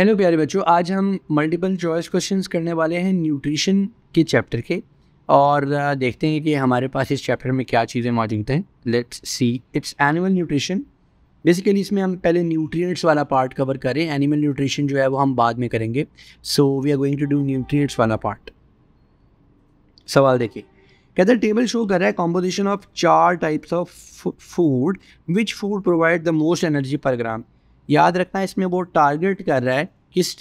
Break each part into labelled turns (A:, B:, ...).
A: Hello प्यारे बच्चों आज हम मल्टीपल चॉइस क्वेश्चंस करने वाले हैं न्यूट्रिशन के चैप्टर के और देखते हैं कि हमारे पास इस चैप्टर में क्या चीज़ें मौजूद हैं let's see it's animal nutrition basically इसमें हम पहले न्यूट्रिएंट्स वाला पार्ट कवर करें एनिमल न्यूट्रिशन जो है वो हम बाद में करेंगे so we are going to do nutrients वाला पार्ट सवाल देखिए कहते हैं टेबल शो कर रहा है कॉम्पोजिशन ऑफ चार types of food which food provide the most energy per gram याद रखना इसमें वो टारगेट कर रहा है किस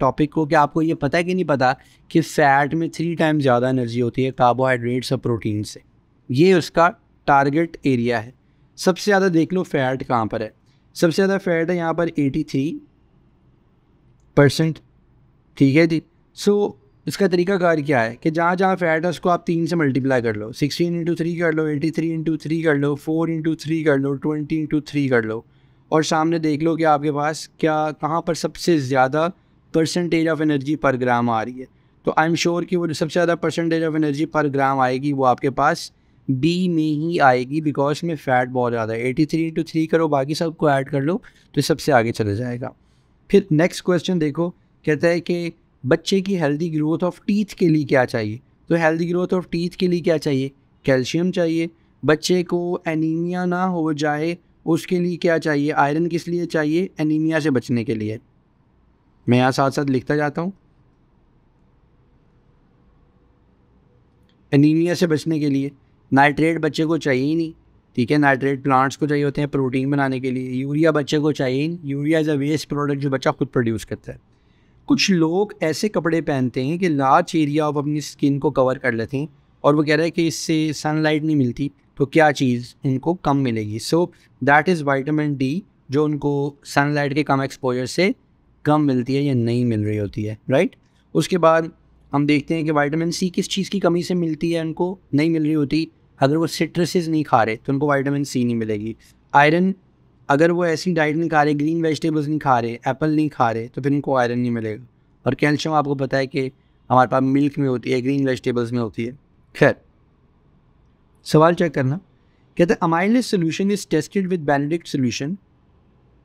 A: टॉपिक को क्या आपको ये पता है कि नहीं पता कि फैट में थ्री टाइम ज़्यादा एनर्जी होती है कार्बोहाइड्रेट्स और प्रोटीन से ये उसका टारगेट एरिया है सबसे ज़्यादा देख लो फैट कहाँ पर है सबसे ज़्यादा फैट है यहाँ पर एटी थ्री परसेंट ठीक है जी सो so, इसका तरीका कार क्या है कि जहाँ जहाँ फैट है उसको आप तीन से मल्टीप्लाई कर लो सिक्सटीन इंटू थ्री कर लो एटी थ्री इंटू थ्री कर लो फोर इंटू थ्री कर लो ट्वेंटी इंटू थ्री कर लो और सामने देख लो कि आपके पास क्या कहाँ पर सबसे ज़्यादा परसेंटेज ऑफ एनर्जी पर ग्राम आ रही है तो आई एम श्योर कि वो जो सबसे ज़्यादा परसेंटेज ऑफ एनर्जी पर ग्राम आएगी वो आपके पास बी में ही आएगी बिकॉज में फ़ैट बहुत ज़्यादा है एटी थ्री इंटू थ्री करो बाकी सबको ऐड कर लो तो सबसे आगे चले जाएगा फिर नेक्स्ट क्वेश्चन देखो कहता है कि बच्चे की हेल्दी ग्रोथ ऑफ टीथ के लिए क्या चाहिए तो हेल्दी ग्रोथ ऑफ टीथ के लिए क्या चाहिए कैल्शियम चाहिए बच्चे को एनीमिया ना हो जाए उसके लिए क्या चाहिए आयरन किस लिए चाहिए एनीमिया से बचने के लिए मैं यहाँ साथ साथ लिखता जाता हूँ एनीमिया से बचने के लिए नाइट्रेट बच्चे को चाहिए ही नहीं ठीक है नाइट्रेट प्लांट्स को चाहिए होते हैं प्रोटीन बनाने के लिए यूरिया बच्चे को चाहिए नहीं urea is a waste product जो बच्चा खुद प्रोड्यूस करता है कुछ लोग ऐसे कपड़े पहनते हैं कि लार्ज एरिया ऑफ अपनी स्किन को कवर कर लेते हैं और वो कह रहे हैं कि इससे सनलाइट नहीं मिलती तो क्या चीज़ उनको कम मिलेगी so that is vitamin D जो उनको सनलाइट के कम एक्सपोजर से कम मिलती है या नहीं मिल रही होती है राइट right? उसके बाद हम देखते हैं कि वाइटामिन सी किस चीज़ की कमी से मिलती है उनको नहीं मिल रही होती अगर वो सिट्रसेस नहीं खा रहे तो उनको वाइटामिन सी नहीं मिलेगी आयरन अगर वो ऐसी डाइट नहीं खा रहे ग्रीन वेजिटेबल्स नहीं खा रहे एप्पल नहीं खा रहे तो फिर उनको आयरन नहीं मिलेगा और कैल्शियम आपको पता है कि हमारे पास मिल्क में होती है ग्रीन वेजिटेबल्स में होती है खैर सवाल चेक करना कहते हैं amylase solution is tested with Benedict solution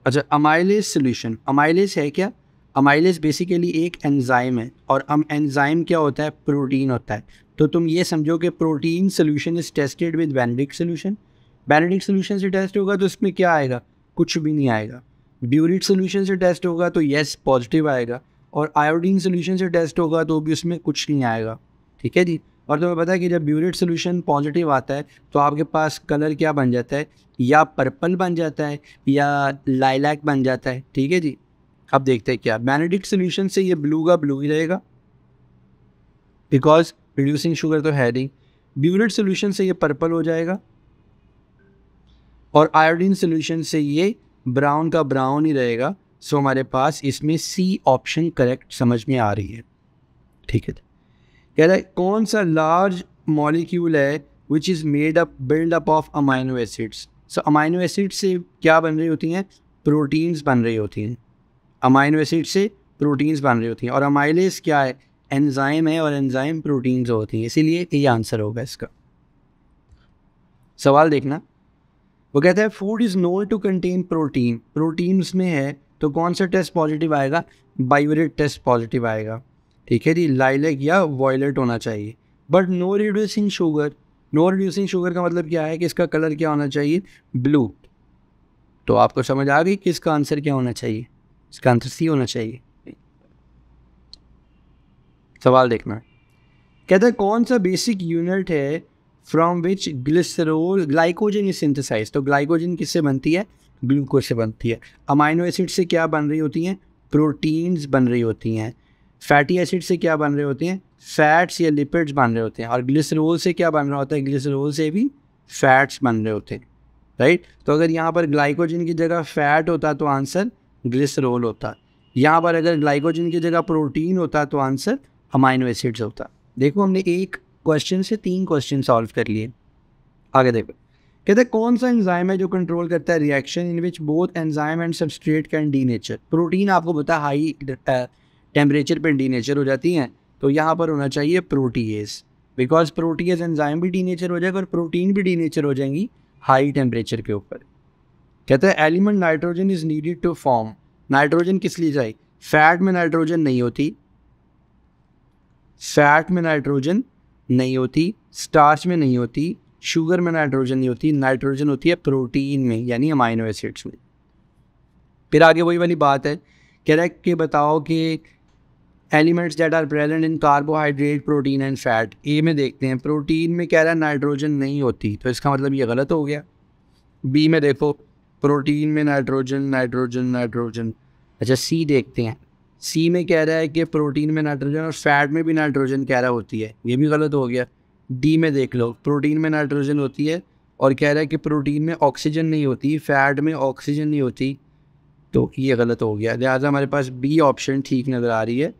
A: अच्छा अमाइलेस सोल्यूशन अमाइलेस है क्या अमाइलेस बेसिकली एक एंजाइम है और अम एंजाइम क्या होता है प्रोटीन होता है तो तुम ये समझो कि protein solution is tested with Benedict solution Benedict solution से टेस्ट होगा तो इसमें क्या आएगा कुछ भी नहीं आएगा ब्यूरिट सोल्यूशन से टेस्ट होगा तो येस पॉजिटिव आएगा और आयोडीन सोल्यूशन से टेस्ट होगा तो भी उसमें कुछ नहीं आएगा ठीक है जी और तुम्हें पता है कि जब ब्यूरेट सोल्यूशन पॉजिटिव आता है तो आपके पास कलर क्या बन जाता है या पर्पल बन जाता है या लाइलैक बन जाता है ठीक है जी अब देखते हैं क्या मैनेडिक सोल्यूशन से ये ब्लू का ब्लू ही रहेगा बिकॉज रिड्यूसिंग शुगर तो है नहीं ब्यूरेट सोल्यूशन से ये पर्पल हो जाएगा और आयोडीन सोल्यूशन से ये ब्राउन का ब्राउन ही रहेगा सो हमारे पास इसमें सी ऑप्शन करेक्ट समझ में आ रही है ठीक है कह रहा है कौन सा लार्ज मॉलिक्यूल है which is made up build up of amino acids so amino acid से क्या बन रही होती हैं प्रोटीन्स बन रही होती हैं अमाइनो एसिड से प्रोटीन्स बन रही होती हैं और अमाइलेस क्या है एनजाइम है और एनजाइम प्रोटीन्स होती हैं इसीलिए ये आंसर होगा इसका सवाल देखना वो कहता है food is known to contain protein proteins में है तो कौन सा टेस्ट पॉजिटिव आएगा बायोरेट टेस्ट पॉजिटिव आएगा ठीक है जी लाइलेक या वॉयलेट होना चाहिए but no reducing sugar no reducing sugar का मतलब क्या है कि इसका कलर क्या होना चाहिए ब्लू तो आपको समझ आ गई कि इसका आंसर क्या होना चाहिए इसका आंसर सी होना चाहिए सवाल देखना कहते हैं कौन सा बेसिक यूनिट है from which glycerol glycogen is synthesize तो ग्लाइकोजन किससे बनती है ग्लूकोज से बनती है अमाइनो एसिड से क्या बन रही होती हैं प्रोटीन्स बन रही होती हैं फैटी एसिड से क्या बन रहे होते हैं फैट्स या लिपिड्स बन रहे होते हैं और ग्लिसरोल से क्या बन रहा होता है ग्लिसरोल से भी फैट्स बन रहे होते हैं राइट तो अगर यहाँ पर ग्लाइकोजन की जगह फैट होता तो आंसर ग्लिसरोल होता यहाँ पर अगर ग्लाइकोजन की जगह प्रोटीन होता तो आंसर अमाइनो एसिड्स होता देखो हमने एक क्वेश्चन से तीन क्वेश्चन सॉल्व कर लिए आगे देखो कहते हैं कौन सा एंजाइम है जो कंट्रोल करता है reaction in which both enzyme and substrate can denature protein आपको पता हाई टेम्परेचर पर डीनेचर हो जाती हैं तो यहाँ पर होना चाहिए प्रोटीएस बिकॉज प्रोटीएस एंजाइम भी डीनेचर हो जाएगा और प्रोटीन भी डीनेचर हो जाएंगी हाई टेम्परेचर के ऊपर कहते हैं element nitrogen is needed to form nitrogen किस लिए जाए फैट में नाइट्रोजन नहीं होती फैट में नाइट्रोजन नहीं होती स्टार्च में नहीं होती शुगर में नाइट्रोजन नहीं होती नाइट्रोजन होती है प्रोटीन में यानी अमाइनो एसिड्स में फिर आगे वही वाली बात है कह रहा है कि बताओ कि elements that are present in carbohydrate protein and fat ए में देखते हैं प्रोटीन में कह रहा है नाइट्रोजन नहीं होती तो इसका मतलब ये गलत हो गया बी में देखो प्रोटीन में नाइट्रोजन नाइट्रोजन नाइट्रोजन अच्छा सी देखते हैं सी में कह रहा है कि प्रोटीन में नाइट्रोजन और फैट में भी नाइट्रोजन कह रहा होती है ये भी गलत हो गया डी में देख लो प्रोटीन में नाइट्रोजन होती है और कह रहा है कि प्रोटीन में ऑक्सीजन नहीं होती फैट में ऑक्सीजन नहीं होती तो ये गलत हो गया लिहाजा हमारे पास बी ऑप्शन ठीक नज़र आ रही है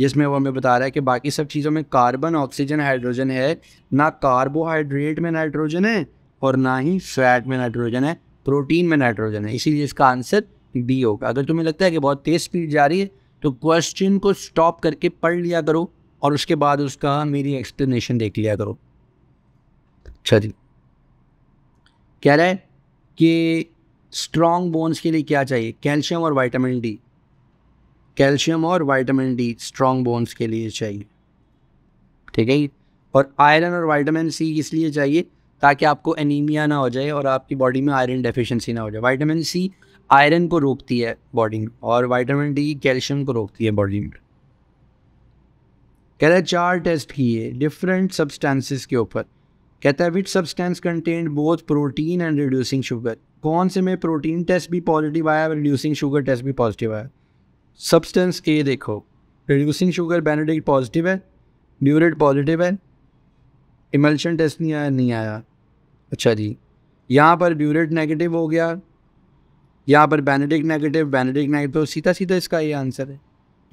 A: जिसमें वो हमें बता रहा है कि बाकी सब चीज़ों में कार्बन ऑक्सीजन हाइड्रोजन है ना कार्बोहाइड्रेट में नाइट्रोजन है और ना ही फैट में नाइट्रोजन है प्रोटीन में नाइट्रोजन है इसीलिए इसका आंसर बी होगा अगर तुम्हें लगता है कि बहुत तेज़ स्पीड जा रही है तो क्वेश्चन को स्टॉप करके पढ़ लिया करो और उसके बाद उसका मेरी एक्सप्लेनेशन देख लिया करो अच्छा जी कह रहा है कि स्ट्रॉन्ग बोन्स के लिए क्या चाहिए कैल्शियम और वाइटामिन डी कैल्शियम और वाइटामिन डी स्ट्रॉन्ग बोन्स के लिए चाहिए ठीक है और आयरन और वाइटामिन सी इसलिए चाहिए ताकि आपको एनीमिया ना हो जाए और आपकी बॉडी में आयरन डेफिशिएंसी ना हो जाए वाइटामिन सी आयरन को रोकती है बॉडी में और वाइटामिन डी कैल्शियम को रोकती है बॉडी में कहते हैं चार टेस्ट किए डिफरेंट सब्सटेंसेस के ऊपर कहता है which substance content both protein and reducing sugar कौन से में प्रोटीन टेस्ट भी पॉजिटिव आया रिड्यूसिंग शुगर टेस्ट भी पॉजिटिव आया सब्सटेंस ए देखो रिड्यूसिंग शुगर बेनिडिक पॉजिटिव है ड्यूरेट पॉजिटिव है इमल्शन टेस्ट नहीं आया नहीं आया अच्छा जी यहाँ पर ड्यूरेट नेगेटिव हो गया यहाँ पर बेनेडिक नेगेटिव बेनेडिक नेगेटिव सीधा सीधा इसका ये आंसर है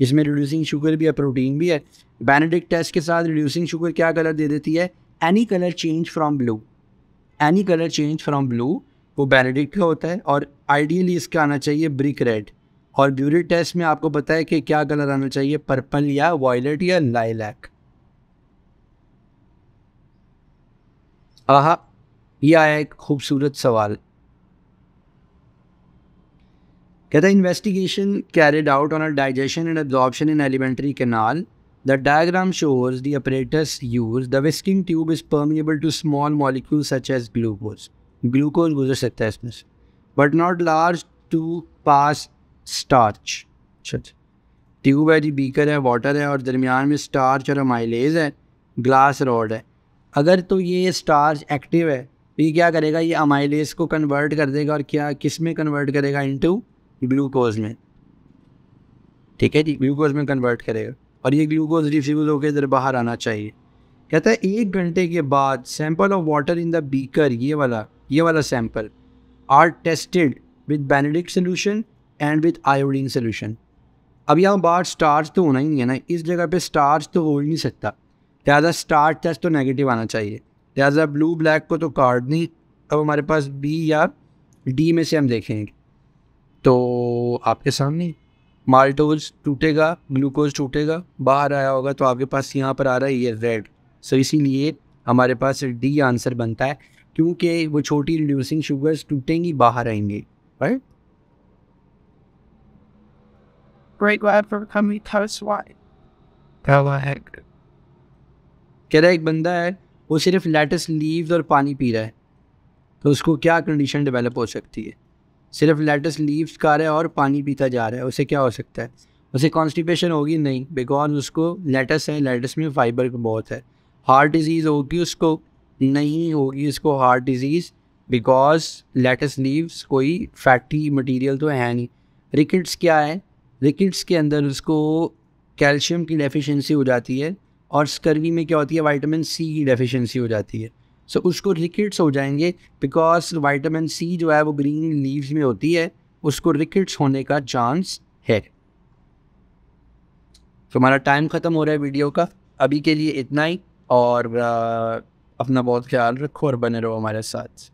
A: इसमें रिड्यूसिंग शुगर भी है प्रोटीन भी है बेनेडिक टेस्ट के साथ रिड्यूसिंग शुगर क्या कलर दे देती है any colour change from blue any colour change from blue वो बेनेडिक का होता है और आइडियली इसका आना चाहिए ब्रिक रेड और ब्यूरी टेस्ट में आपको पता है कि क्या कलर आना चाहिए पर्पल या वॉयलेट या लाइलैक आह यह आया एक खूबसूरत सवाल कहता है investigation carried out on a digestion and absorption in elementary canal the diagram शोर्स the apparatus use the whisking tube is permeable to small molecule such as glucose glucose गुजर सकता है इसमें से not large to pass starch अच्छा tube है जी beaker है वाटर है और दरमियान में स्टार्च और माइलेज है ग्लास रॉड है अगर तो ये स्टार्च एक्टिव है तो ये क्या करेगा ये अमाइलेज को कन्वर्ट कर देगा और क्या किस में कन्वर्ट करेगा इनटू ग्लूकोज में ठीक है जी ग्लूकोज में कन्वर्ट करेगा और ये ग्लूकोज रिफ्यूज होकर इधर बाहर आना चाहिए कहता है एक घंटे के बाद sample of water in the beaker ये वाला ये वाला sample are tested with Benedict solution and with iodine solution अब यहाँ बाहर स्टार्च तो होना ही नहीं है ना इस जगह पे स्टार्च तो हो ही नहीं सकता लिहाजा स्टार्च टेस्ट तो नेगेटिव आना चाहिए लिहाजा ब्लू ब्लैक को तो कार्ड नहीं अब हमारे पास बी या डी में से हम देखेंगे तो आपके सामने माल्टोज टूटेगा ग्लूकोज टूटेगा बाहर आया होगा तो आपके पास यहाँ पर आ रहा है ये रेड सो इसीलिए हमारे पास डी आंसर बनता है क्योंकि वो छोटी रिड्यूसिंग शुगर्स टूटेंगी बाहर आएंगे right great for coming thirst why क्या हुआ है कह रहा है एक बंदा है वो सिर्फ लेटेस्ट लीव्स और पानी पी रहा है तो उसको क्या कंडीशन डेवलप हो सकती है सिर्फ लेटेस्ट लीव्स खा रहा है और पानी पीता जा रहा है उसे क्या हो सकता है उसे कॉन्स्टिपेशन होगी नहीं बिकॉज उसको लेटेस्ट है लेटेस्ट में फाइबर बहुत है हार्ट डिजीज़ होगी उसको नहीं होगी उसको heart disease because latest leaves कोई फैटी मटीरियल तो है नहीं रिकेट्स क्या है रिकिड्स के अंदर उसको कैल्शियम की डेफिशिएंसी हो जाती है और स्कर्वी में क्या होती है वाइटामिन सी की डेफिशिएंसी हो जाती है सो so, उसको रिकेट्स हो जाएंगे बिकॉज वाइटामिन सी जो है वो ग्रीन लीव्स में होती है उसको रिकेट्स होने का चांस है तो हमारा टाइम ख़त्म हो रहा है वीडियो का अभी के लिए इतना ही और अपना बहुत ख्याल रखो और बने रहो हमारे साथ